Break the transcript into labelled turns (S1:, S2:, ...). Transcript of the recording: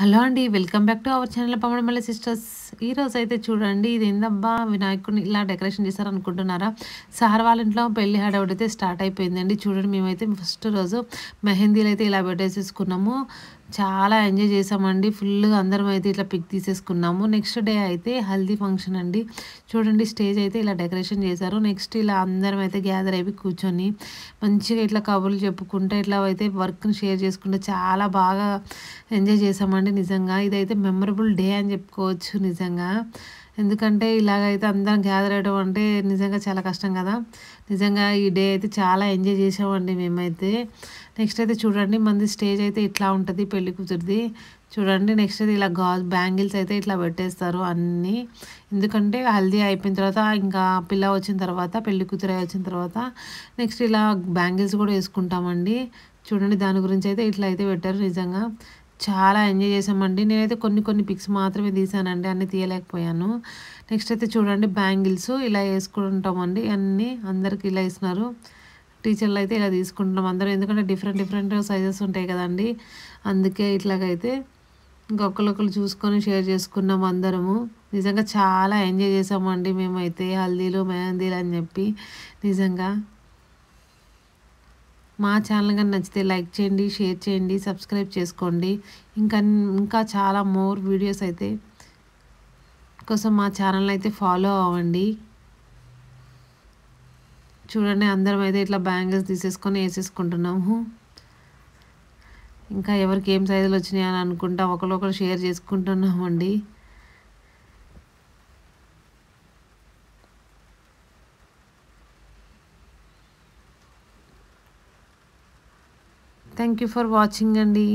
S1: hello అండి welcome back to our channel Pavanamalla sisters ఈ రోజు అయితే చూడండి ఇది ఏందబ్బా వినాయకుడిని ఇలా డెకరేషన్ చేశారనుకుంటున్నారా సార్ వాళ్ళ ఇంట్లో పెళ్లి హడావుడి అయితే స్టార్ట్ అయిపోయిందండి చూడండి మేమైతే ఫస్ట్ రోజు మెహందీలు అయితే ఇలా పెట్టేసేసుకున్నాము చాలా ఎంజాయ్ చేసామండి ఫుల్గా అందరం అయితే ఇట్లా పిక్ తీసేసుకున్నాము నెక్స్ట్ డే అయితే హల్దీ ఫంక్షన్ అండి చూడండి స్టేజ్ అయితే ఇలా డెకరేషన్ చేశారు నెక్స్ట్ ఇలా అందరం అయితే గ్యాదర్ అయిపోయి కూర్చొని మంచిగా ఇట్లా కబుర్లు చెప్పుకుంటే ఇట్లా అయితే వర్క్ని షేర్ చేసుకుంటే చాలా బాగా ఎంజాయ్ చేసామండి నిజంగా ఇదైతే మెమరబుల్ డే అని చెప్పుకోవచ్చు నిజంగా ఎందుకంటే ఇలాగైతే అందరం గ్యాదర్ అవ్వడం అంటే నిజంగా చాలా కష్టం కదా నిజంగా ఈ డే అయితే చాలా ఎంజాయ్ చేసామండి మేమైతే నెక్స్ట్ అయితే చూడండి మంది స్టేజ్ అయితే ఇట్లా ఉంటుంది పెళ్లి కూతురిది చూడండి నెక్స్ట్ అయితే ఇలా గాజు బ్యాంగిల్స్ అయితే ఇట్లా పెట్టేస్తారు అన్నీ ఎందుకంటే హల్దీ అయిపోయిన తర్వాత ఇంకా పిల్ల వచ్చిన తర్వాత పెళ్లి కూతురు వచ్చిన తర్వాత నెక్స్ట్ ఇలా బ్యాంగిల్స్ కూడా వేసుకుంటామండి చూడండి దాని గురించి అయితే ఇట్లా అయితే పెట్టారు నిజంగా చాలా ఎంజాయ్ చేసామండి నేనైతే కొన్ని కొన్ని పిక్స్ మాత్రమే తీసానండి అన్ని తీయలేకపోయాను నెక్స్ట్ అయితే చూడండి బ్యాంగిల్స్ ఇలా వేసుకుంటామండి అన్నీ అందరికి ఇలా ఇస్తున్నారు టీచర్లు అయితే ఇలా తీసుకుంటున్నాం అందరం ఎందుకంటే డిఫరెంట్ డిఫరెంట్ సైజెస్ ఉంటాయి కదండి అందుకే ఇట్లాగైతే ఇంకొకరికొకరు చూసుకొని షేర్ చేసుకున్నాం అందరము నిజంగా చాలా ఎంజాయ్ చేసామండి మేమైతే హల్దీలు మెహందీలు అని చెప్పి నిజంగా మా ఛానల్ కానీ నచ్చితే లైక్ చేయండి షేర్ చేయండి సబ్స్క్రైబ్ చేసుకోండి ఇంకా ఇంకా చాలా మోర్ వీడియోస్ అయితే కోసం మా ఛానల్ అయితే ఫాలో అవ్వండి చూడండి అందరం అయితే ఇట్లా బ్యాంగిల్స్ తీసేసుకొని వేసేసుకుంటున్నాము ఇంకా ఎవరికి ఏం సైజులు వచ్చినాయి అని అనుకుంటా ఒకరికొకరు షేర్ చేసుకుంటున్నామండి థ్యాంక్ యూ ఫర్ వాచింగ్ అండి